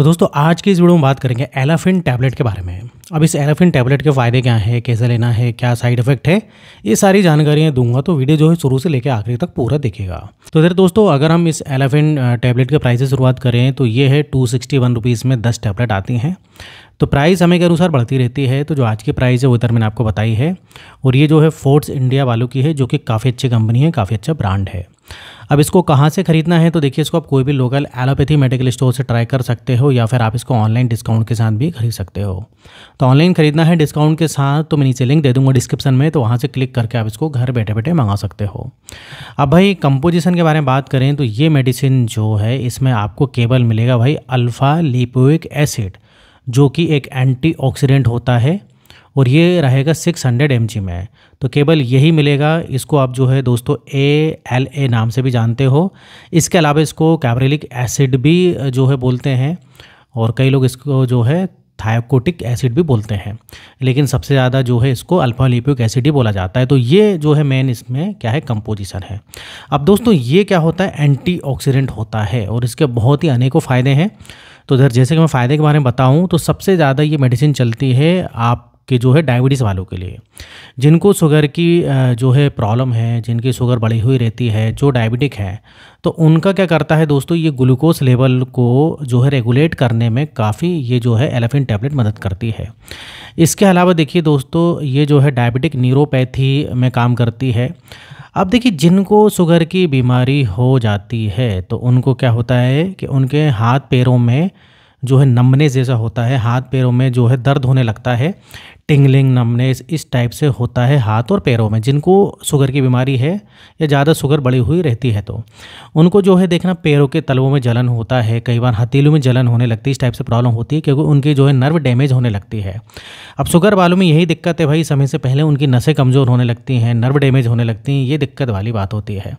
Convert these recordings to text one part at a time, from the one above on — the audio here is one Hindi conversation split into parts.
तो दोस्तों आज की इस वीडियो में बात करेंगे एलाफिन टैबलेट के बारे में अब इस एलाफिन टैबलेट के फ़ायदे क्या हैं कैसे लेना है क्या साइड इफेक्ट है ये सारी जानकारियाँ दूंगा तो वीडियो जो है शुरू से लेकर आखिरी तक पूरा देखेगा तो फिर दोस्तों अगर हम इस एलाफिन टैबलेट के प्राइस से शुरुआत करें तो ये है टू सिक्सटी वन रुपीज़ में दस टैबलेट आती हैं तो प्राइस हमें के अनुसार बढ़ती रहती है तो जो आज की प्राइस है वो इधर मैंने आपको बताई है और ये जो है फोर्ट्स इंडिया वालों की है जो कि काफ़ी अच्छी कंपनी है काफ़ी अच्छा ब्रांड है अब इसको कहाँ से खरीदना है तो देखिए इसको आप कोई भी लोकल एलोपैथी मेडिकल स्टोर से ट्राई कर सकते हो या फिर आप इसको ऑनलाइन डिस्काउंट के साथ भी खरीद सकते हो तो ऑनलाइन खरीदना है डिस्काउंट के साथ तो मैं नीचे लिंक दे दूंगा डिस्क्रिप्शन में तो वहाँ से क्लिक करके आप इसको घर बैठे बैठे मंगा सकते हो अब भाई कंपोजिशन के बारे में बात करें तो ये मेडिसिन जो है इसमें आपको केवल मिलेगा भाई अल्फ़ा लिपोइक एसिड जो कि एक एंटीऑक्सीडेंट होता है और ये रहेगा 600 हंड्रेड में तो केवल यही मिलेगा इसको आप जो है दोस्तों ए एल ए नाम से भी जानते हो इसके अलावा इसको कैबरेलिक एसिड भी जो है बोलते हैं और कई लोग इसको जो है थायोकोटिक एसिड भी बोलते हैं लेकिन सबसे ज़्यादा जो है इसको अल्फा लिपिक एसिड ही बोला जाता है तो ये जो है मेन इसमें क्या है कंपोजिशन है अब दोस्तों ये क्या होता है एंटीऑक्सीडेंट होता है और इसके बहुत ही अनेकों फ़ायदे हैं तो इधर जैसे कि मैं फ़ायदे के बारे में बताऊँ तो सबसे ज़्यादा ये मेडिसिन चलती है आप कि जो है डायबिटीज़ वालों के लिए जिनको शुगर की जो है प्रॉब्लम है जिनकी शुगर बढ़ी हुई रहती है जो डायबिटिक है तो उनका क्या करता है दोस्तों ये ग्लूकोज लेवल को जो है रेगुलेट करने में काफ़ी ये जो है एलिफेंट टैबलेट मदद करती है इसके अलावा देखिए दोस्तों ये जो है डायबिटिक न्यूरोपैथी में काम करती है अब देखिए जिनको शुगर की बीमारी हो जाती है तो उनको क्या होता है कि उनके हाथ पैरों में जो है नमने जैसा होता है हाथ पैरों में जो है दर्द होने लगता है टिंगलिंग नमनेस इस टाइप से होता है हाथ और पैरों में जिनको शुगर की बीमारी है या ज़्यादा शुगर बढ़ी हुई रहती है तो उनको जो है देखना पैरों के तलवों में जलन होता है कई बार हथेलियों में जलन होने लगती है इस टाइप से प्रॉब्लम होती है क्योंकि उनकी जो है नर्व डैमेज होने लगती है अब शुगर वालों में यही दिक्कत है भाई समय से पहले उनकी नशें कमज़ोर होने लगती हैं नर्व डैमेज होने लगती हैं ये दिक्कत वाली बात होती है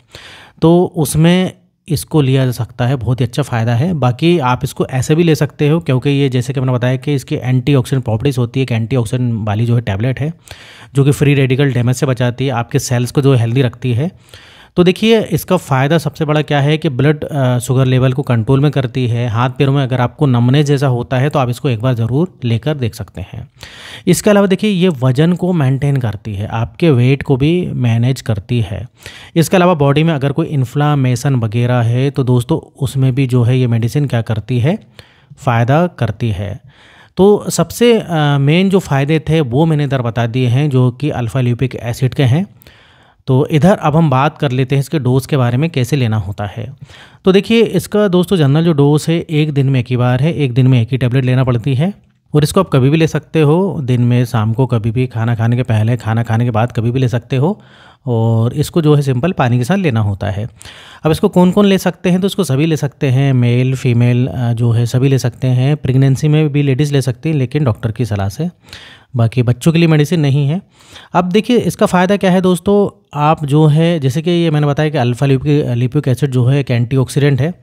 तो उसमें इसको लिया जा सकता है बहुत ही अच्छा फ़ायदा है बाकी आप इसको ऐसे भी ले सकते हो क्योंकि ये जैसे कि मैंने बताया कि इसकी एंटीऑक्सीडेंट प्रॉपर्टीज़ होती है एक एंटीऑक्सीडेंट वाली जो है टैबलेट है जो कि फ्री रेडिकल डैमेज से बचाती है आपके सेल्स को जो हेल्दी रखती है तो देखिए इसका फ़ायदा सबसे बड़ा क्या है कि ब्लड शुगर लेवल को कंट्रोल में करती है हाथ पैरों में अगर आपको नमने जैसा होता है तो आप इसको एक बार ज़रूर लेकर देख सकते हैं इसके अलावा देखिए ये वज़न को मेंटेन करती है आपके वेट को भी मैनेज करती है इसके अलावा बॉडी में अगर कोई इन्फ्लामेशन वगैरह है तो दोस्तों उसमें भी जो है ये मेडिसिन क्या करती है फ़ायदा करती है तो सबसे मेन जो फ़ायदे थे वो मैंने इधर बता दिए हैं जो कि अल्फ़ा ल्यूपिक एसिड के हैं तो इधर अब हम बात कर लेते हैं इसके डोज़ के बारे में कैसे लेना होता है तो देखिए इसका दोस्तों जनरल जो डोज़ है एक दिन में एक ही बार है एक दिन में एक ही टैबलेट लेना पड़ती है और इसको आप कभी भी ले सकते हो दिन में शाम को कभी भी खाना खाने के पहले खाना खाने के बाद कभी भी ले सकते हो और इसको जो है सिंपल पानी के साथ लेना होता है अब इसको कौन कौन ले सकते हैं तो इसको सभी ले सकते हैं मेल फीमेल जो है सभी ले सकते हैं प्रेगनेंसी में भी लेडीज़ ले सकती हैं लेकिन डॉक्टर की सलाह से बाकी बच्चों के लिए मेडिसिन नहीं है अब देखिए इसका फ़ायदा क्या है दोस्तों आप जो है जैसे कि ये मैंने बताया कि अल्फ़ा लिपिक लिपिक एसिड जो है एक एंटी है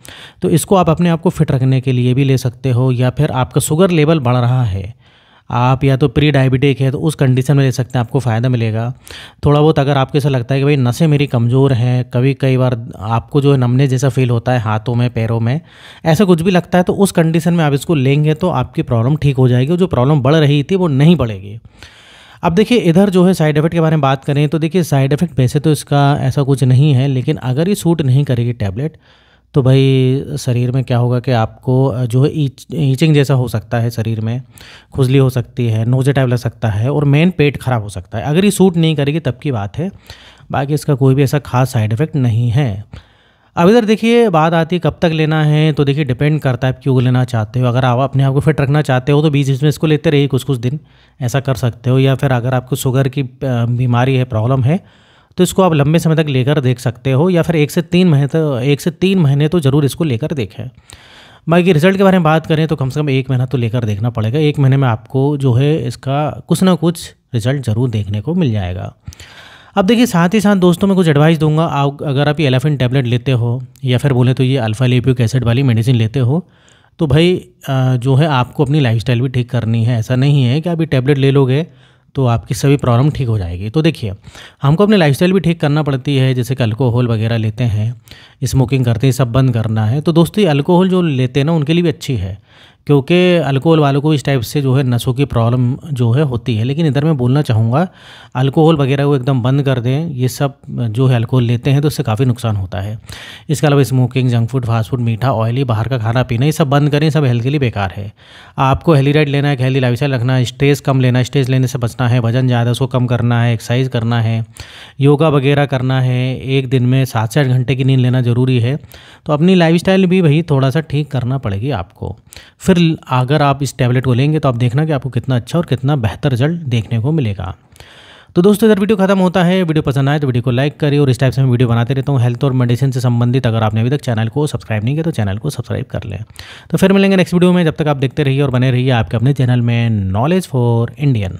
तो इसको आप अपने आप को फिट रखने के लिए भी ले सकते हो या फिर आपका शुगर लेवल बढ़ रहा है आप या तो प्री डायबिटिक है तो उस कंडीशन में ले सकते हैं आपको फ़ायदा मिलेगा थोड़ा बहुत अगर आपको ऐसा लगता है कि भाई नशे मेरी कमज़ोर हैं कभी कई बार आपको जो है नमने जैसा फील होता है हाथों में पैरों में ऐसा कुछ भी लगता है तो उस कंडीशन में आप इसको लेंगे तो आपकी प्रॉब्लम ठीक हो जाएगी जो प्रॉब्लम बढ़ रही थी वो नहीं बढ़ेगी अब देखिए इधर जो है साइड इफ़ेक्ट के बारे में बात करें तो देखिए साइड इफ़ेक्ट वैसे तो इसका ऐसा कुछ नहीं है लेकिन अगर ये सूट नहीं करेगी टैबलेट तो भाई शरीर में क्या होगा कि आपको जो है ईच ईचिंग जैसा हो सकता है शरीर में खुजली हो सकती है नोजे टाइप लग सकता है और मेन पेट ख़राब हो सकता है अगर ये सूट नहीं करेगी तब की बात है बाकी इसका कोई भी ऐसा खास साइड इफ़ेक्ट नहीं है अब इधर देखिए बात आती है कब तक लेना है तो देखिए डिपेंड करता है आप क्यों लेना चाहते हो अगर आप अपने आप को फिट रखना चाहते हो तो बीच बीच में इसको लेते रहिए कुछ कुछ दिन ऐसा कर सकते हो या फिर अगर आपको शुगर की बीमारी है प्रॉब्लम है तो इसको आप लंबे समय तक लेकर देख सकते हो या फिर एक से तीन महीने तो एक से तीन महीने तो ज़रूर इसको लेकर देखें बाकी रिजल्ट के बारे में बात करें तो कम से कम एक महीना तो लेकर देखना पड़ेगा एक महीने में आपको जो है इसका कुछ ना कुछ रिजल्ट ज़रूर देखने को मिल जाएगा अब देखिए साथ ही साथ दोस्तों मैं कुछ एडवाइस दूंगा आप अगर आप ये एलेफेंट टैबलेट लेते हो या फिर बोले तो ये अल्फ़ा लिप्यूक एसिड वाली मेडिसिन लेते हो तो भाई जो है आपको अपनी लाइफस्टाइल भी ठीक करनी है ऐसा नहीं है कि आप ये टैबलेट ले लोगे तो आपकी सभी प्रॉब्लम ठीक हो जाएगी तो देखिए हमको अपनी लाइफस्टाइल भी ठीक करना पड़ती है जैसे कि अल्कोहल वगैरह लेते हैं स्मोकिंग करते हैं सब बंद करना है तो दोस्तों ये अल्कोहल जो लेते हैं ना उनके लिए भी अच्छी है क्योंकि अल्कोहल वालों को इस टाइप से जो है नसों की प्रॉब्लम जो है होती है लेकिन इधर मैं बोलना चाहूँगा अल्कोहल वगैरह को एकदम बंद कर दें ये सब जो है अल्कोहल लेते हैं तो उससे काफ़ी नुकसान होता है इसके अलावा smoking junk food fast food मीठा ऑयली बाहर का खाना पीना ये सब बंद करें सब हेल्थ के लिए बेकार है आपको हेल्दी डाइट लेना है हेल्दी लाइफ स्टाइल रखना है स्ट्रेस कम लेना है स्ट्रेस लेने से बचना है वजन ज़्यादा उसको कम करना है एक्सरसाइज करना है योगा वगैरह करना है एक दिन में सात से आठ घंटे की नींद लेना ज़रूरी है तो अपनी लाइफ भी भाई थोड़ा सा ठीक करना पड़ेगी आपको फिर फिर अगर आप इस टैबलेट को लेंगे तो आप देखना कि आपको कितना अच्छा और कितना बेहतर रिजल्ट देखने को मिलेगा तो दोस्तों इधर वीडियो खत्म होता है वीडियो पसंद आए तो वीडियो को लाइक करें और इस टाइप से मैं वीडियो बनाते रहता हूँ हेल्थ और मेडिसिन से संबंधित अगर आपने अभी तक चैनल को सब्सक्राइब नहीं किया तो चैनल को सब्सक्राइब कर लें तो फिर मिलेंगे नेक्स्ट वीडियो में जब तक आप देखते रहिए और बने रहिए आपके अपने चैनल में नॉलेज फॉर इंडियन